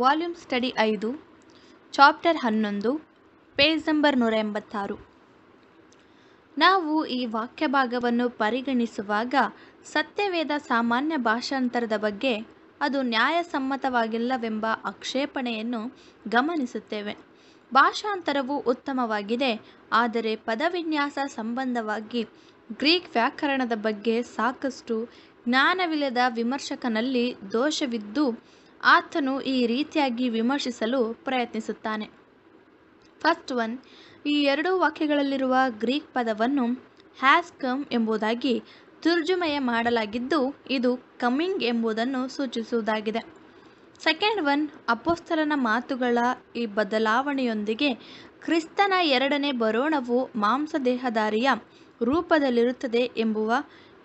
volume study ಐದು chapter ಹನ್ನೊಂದು page number ನೂರ ಎಂಬತ್ತಾರು ನಾವು ಈ ವಾಕ್ಯ ಭಾಗವನ್ನು ಪರಿಗಣಿಸುವಾಗ ಸತ್ಯವೇದ ಸಾಮಾನ್ಯ ಭಾಷಾಂತರದ ಬಗ್ಗೆ ಅದು ನ್ಯಾಯಸಮ್ಮತವಾಗಿಲ್ಲವೆಂಬ ಆಕ್ಷೇಪಣೆಯನ್ನು ಗಮನಿಸುತ್ತೇವೆ ಭಾಷಾಂತರವು ಉತ್ತಮವಾಗಿದೆ ಆದರೆ ಪದವಿನ್ಯಾಸ ಸಂಬಂಧವಾಗಿ ಗ್ರೀಕ್ ವ್ಯಾಕರಣದ ಬಗ್ಗೆ ಸಾಕಷ್ಟು ಜ್ಞಾನವಿಲ್ಲದ ವಿಮರ್ಶಕನಲ್ಲಿ ದೋಷವಿದ್ದು ಆತನು ಈ ರೀತಿಯಾಗಿ ವಿಮರ್ಶಿಸಲು ಪ್ರಯತ್ನಿಸುತ್ತಾನೆ ಫಸ್ಟ್ ಒನ್ ಈ ಎರಡೂ ವಾಕ್ಯಗಳಲ್ಲಿರುವ ಗ್ರೀಕ್ ಪದವನ್ನು ಹ್ಯಾಸ್ ಕಮ್ ಎಂಬುದಾಗಿ ತುರ್ಜುಮಯ ಮಾಡಲಾಗಿದ್ದು ಇದು ಕಮಿಂಗ್ ಎಂಬುದನ್ನು ಸೂಚಿಸುವುದಾಗಿದೆ ಸೆಕೆಂಡ್ ಒನ್ ಅಪೋಸ್ತರನ ಮಾತುಗಳ ಈ ಬದಲಾವಣೆಯೊಂದಿಗೆ ಕ್ರಿಸ್ತನ ಎರಡನೇ ಬರೋಣವು ಮಾಂಸ ದೇಹದಾರಿಯ ರೂಪದಲ್ಲಿರುತ್ತದೆ ಎಂಬುವ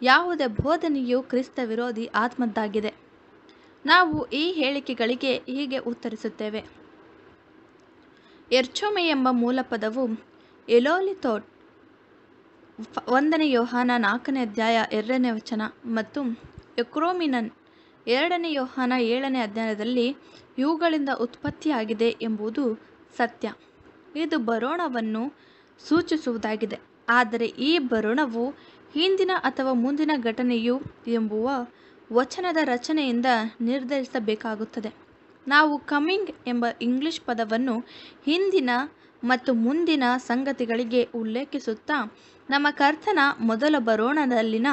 ಯಾವುದೇ ಬೋಧನೆಯು ಕ್ರಿಸ್ತ ವಿರೋಧಿ ಆತ್ಮದ್ದಾಗಿದೆ ನಾವು ಈ ಹೇಳಿಕೆಗಳಿಗೆ ಹೀಗೆ ಉತ್ತರಿಸುತ್ತೇವೆ ಎರ್ಚೊಮೆ ಎಂಬ ಮೂಲ ಪದವು ಎಲೋಲಿಥೋಟ್ ಒಂದನೇ ಯೋಹಾನ ನಾಲ್ಕನೇ ಅಧ್ಯಾಯ ಎರಡನೇ ವಚನ ಮತ್ತು ಎಕ್ರೋಮಿನನ್ ಎರಡನೇ ಯೋಹಾನ ಏಳನೇ ಅಧ್ಯಾಯದಲ್ಲಿ ಇವುಗಳಿಂದ ಉತ್ಪತ್ತಿಯಾಗಿದೆ ಎಂಬುದು ಸತ್ಯ ಇದು ಬರೋಣವನ್ನು ಸೂಚಿಸುವುದಾಗಿದೆ ಆದರೆ ಈ ಬರೋಣವು ಹಿಂದಿನ ಅಥವಾ ಮುಂದಿನ ಘಟನೆಯು ಎಂಬುವ ವಚನದ ರಚನೆಯಿಂದ ನಿರ್ಧರಿಸಬೇಕಾಗುತ್ತದೆ ನಾವು ಕಮಿಂಗ್ ಎಂಬ ಇಂಗ್ಲಿಷ್ ಪದವನ್ನು ಹಿಂದಿನ ಮತ್ತು ಮುಂದಿನ ಸಂಗತಿಗಳಿಗೆ ಉಲ್ಲೇಖಿಸುತ್ತಾ ನಮ್ಮ ಕರ್ತನ ಮೊದಲ ಬರೋಣದಲ್ಲಿನ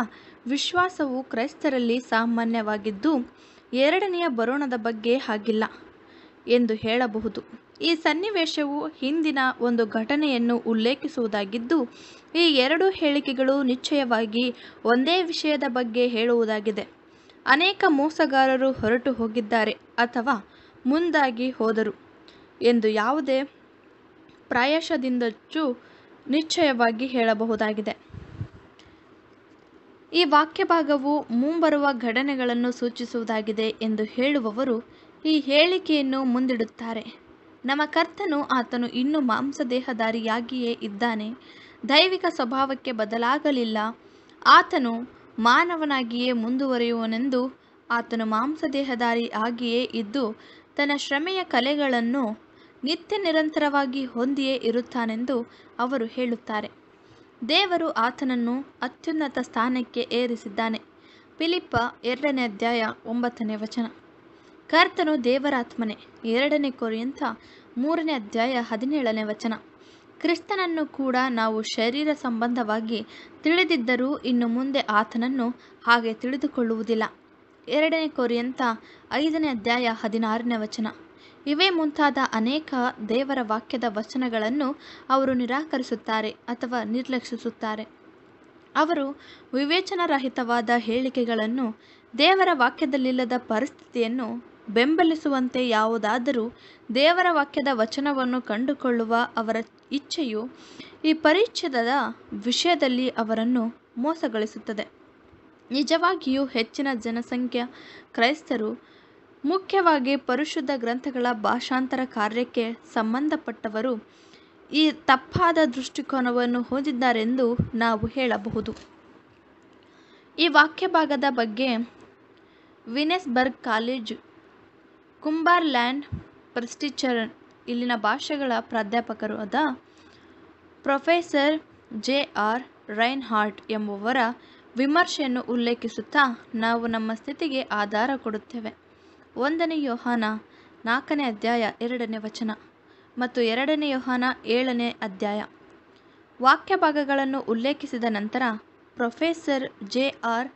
ವಿಶ್ವಾಸವು ಕ್ರೈಸ್ತರಲ್ಲಿ ಸಾಮಾನ್ಯವಾಗಿದ್ದು ಎರಡನೆಯ ಬರೋಣದ ಬಗ್ಗೆ ಹಾಗಿಲ್ಲ ಎಂದು ಹೇಳಬಹುದು ಈ ಸನ್ನಿವೇಶವು ಹಿಂದಿನ ಒಂದು ಘಟನೆಯನ್ನು ಉಲ್ಲೇಖಿಸುವುದಾಗಿದ್ದು ಈ ಎರಡು ಹೇಳಿಕೆಗಳು ನಿಶ್ಚಯವಾಗಿ ಒಂದೇ ವಿಷಯದ ಬಗ್ಗೆ ಹೇಳುವುದಾಗಿದೆ ಅನೇಕ ಮೋಸಗಾರರು ಹೊರಟು ಹೋಗಿದ್ದಾರೆ ಅಥವಾ ಮುಂದಾಗಿ ಹೋದರು ಎಂದು ಯಾವುದೇ ಪ್ರಾಯಶದಿಂದಚ್ಚು ನಿಶ್ಚಯವಾಗಿ ಹೇಳಬಹುದಾಗಿದೆ ಈ ವಾಕ್ಯಭಾಗವು ಮುಂಬರುವ ಘಟನೆಗಳನ್ನು ಸೂಚಿಸುವುದಾಗಿದೆ ಎಂದು ಹೇಳುವವರು ಈ ಹೇಳಿಕೆಯನ್ನು ಮುಂದಿಡುತ್ತಾರೆ ನಮ್ಮ ಕರ್ತನು ಆತನು ಇನ್ನೂ ಮಾಂಸದೇಹಧಾರಿಯಾಗಿಯೇ ಇದ್ದಾನೆ ದೈವಿಕ ಸ್ವಭಾವಕ್ಕೆ ಬದಲಾಗಲಿಲ್ಲ ಆತನು ಮಾನವನಾಗಿಯೇ ಮುಂದುವರಿಯುವನೆಂದು ಆತನು ಮಾಂಸದೇಹಧಾರಿ ಆಗಿಯೇ ಇದ್ದು ತನ್ನ ಶ್ರಮೆಯ ಕಲೆಗಳನ್ನು ನಿತ್ಯ ನಿರಂತರವಾಗಿ ಹೊಂದಿಯೇ ಇರುತ್ತಾನೆಂದು ಅವರು ಹೇಳುತ್ತಾರೆ ದೇವರು ಆತನನ್ನು ಅತ್ಯುನ್ನತ ಸ್ಥಾನಕ್ಕೆ ಏರಿಸಿದ್ದಾನೆ ಪಿಲಿಪ್ಪ ಎರಡನೇ ಅಧ್ಯಾಯ ಒಂಬತ್ತನೇ ವಚನ ಕರ್ತನು ದೇವರಾತ್ಮನೆ ಎರಡನೇ ಕೊರಿಯಂಥ ಮೂರನೇ ಅಧ್ಯಾಯ ಹದಿನೇಳನೇ ವಚನ ಕ್ರಿಸ್ತನನ್ನು ಕೂಡ ನಾವು ಶರೀರ ಸಂಬಂಧವಾಗಿ ತಿಳಿದಿದ್ದರೂ ಇನ್ನು ಮುಂದೆ ಆತನನ್ನು ಹಾಗೆ ತಿಳಿದುಕೊಳ್ಳುವುದಿಲ್ಲ ಎರಡನೇ ಕೊರಿಯಂತ ಐದನೇ ಅಧ್ಯಾಯ ಹದಿನಾರನೇ ವಚನ ಇವೇ ಮುಂತಾದ ಅನೇಕ ದೇವರ ವಾಕ್ಯದ ವಚನಗಳನ್ನು ಅವರು ನಿರಾಕರಿಸುತ್ತಾರೆ ಅಥವಾ ನಿರ್ಲಕ್ಷಿಸುತ್ತಾರೆ ಅವರು ವಿವೇಚನಾರಹಿತವಾದ ಹೇಳಿಕೆಗಳನ್ನು ದೇವರ ವಾಕ್ಯದಲ್ಲಿಲ್ಲದ ಪರಿಸ್ಥಿತಿಯನ್ನು ಬೆಂಬಲಿಸುವಂತೆ ಯಾವುದಾದರೂ ದೇವರ ವಾಕ್ಯದ ವಚನವನ್ನು ಕಂಡುಕೊಳ್ಳುವ ಅವರ ಇಚ್ಛೆಯು ಈ ಪರಿಚ್ಛೇದದ ವಿಷಯದಲ್ಲಿ ಅವರನ್ನು ಮೋಸಗೊಳಿಸುತ್ತದೆ ನಿಜವಾಗಿಯೂ ಹೆಚ್ಚಿನ ಜನಸಂಖ್ಯಾ ಕ್ರೈಸ್ತರು ಮುಖ್ಯವಾಗಿ ಪರಿಶುದ್ಧ ಗ್ರಂಥಗಳ ಭಾಷಾಂತರ ಕಾರ್ಯಕ್ಕೆ ಸಂಬಂಧಪಟ್ಟವರು ಈ ತಪ್ಪಾದ ದೃಷ್ಟಿಕೋನವನ್ನು ಹೊಂದಿದ್ದಾರೆಂದು ನಾವು ಹೇಳಬಹುದು ಈ ವಾಕ್ಯ ಭಾಗದ ಬಗ್ಗೆ Waynesburg college Cumberland Presbyterian ಇಲ್ಲಿನ ಭಾಷೆಗಳ ಪ್ರಾಧ್ಯಾಪಕರು ಆದ ಪ್ರೊಫೆಸರ್ ಜೆ ಆರ್ ರೈನ್ಹಾರ್ಟ್ ಎಂಬುವರ ವಿಮರ್ಶೆಯನ್ನು ಉಲ್ಲೇಖಿಸುತ್ತಾ ನಾವು ನಮ್ಮ ಸ್ಥಿತಿಗೆ ಆಧಾರ ಕೊಡುತ್ತೇವೆ ಒಂದನೇ ಯೋಹಾನ ನಾಲ್ಕನೇ ಅಧ್ಯಾಯ ಎರಡನೇ ವಚನ ಮತ್ತು ಎರಡನೇ ಯೋಹಾನ ಏಳನೇ ಅಧ್ಯಾಯ ವಾಕ್ಯ ಭಾಗಗಳನ್ನು ಉಲ್ಲೇಖಿಸಿದ ನಂತರ ಪ್ರೊಫೆಸರ್ ಜೆ ಆರ್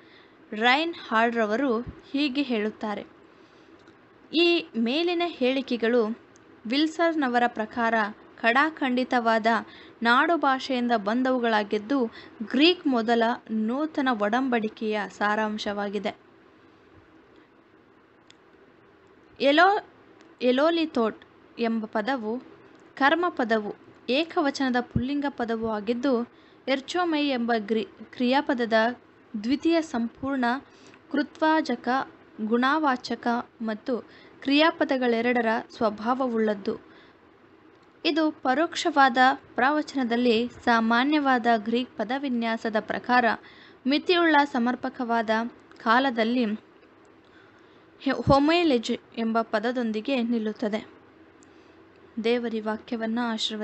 ರೈನ್ ಹಾರ್ಡ್ರವರು ಹೀಗೆ ಹೇಳುತ್ತಾರೆ ಈ ಮೇಲಿನ ಹೇಳಿಕೆಗಳು ವಿಲ್ಸರ್ನವರ ಪ್ರಕಾರ ಖಡಾಖಂಡಿತವಾದ ಭಾಷೆಯಿಂದ ಬಂದವುಗಳಾಗಿದ್ದು ಗ್ರೀಕ್ ಮೊದಲ ನೂತನ ಒಡಂಬಡಿಕೆಯ ಸಾರಾಂಶವಾಗಿದೆ ಎಲೋ ಎಲೋಲಿಥೋಟ್ ಎಂಬ ಪದವು ಕರ್ಮ ಪದವು ಏಕವಚನದ ಪುಲ್ಲಿಂಗ ಪದವು ಆಗಿದ್ದು ಎರ್ಚೋಮೈ ಎಂಬ ಗ್ರಿ ಕ್ರಿಯಾಪದದ ದ್ವಿತೀಯ ಸಂಪೂರ್ಣ ಕೃತ್ವಾಜಕ ಗುಣವಾಚಕ ಮತ್ತು ಕ್ರಿಯಾಪದಗಳೆರಡರ ಸ್ವಭಾವವುಳ್ಳದ್ದು ಇದು ಪರೋಕ್ಷವಾದ ಪ್ರವಚನದಲ್ಲಿ ಸಾಮಾನ್ಯವಾದ ಗ್ರೀಕ್ ಪದವಿನ್ಯಾಸದ ಪ್ರಕಾರ ಮಿತಿಯುಳ್ಳ ಸಮರ್ಪಕವಾದ ಕಾಲದಲ್ಲಿ ಹೊಮೈಲೆಜ್ ಎಂಬ ಪದದೊಂದಿಗೆ ನಿಲ್ಲುತ್ತದೆ ದೇವರಿ ವಾಕ್ಯವನ್ನು ಆಶೀರ್ವದಿಸಿ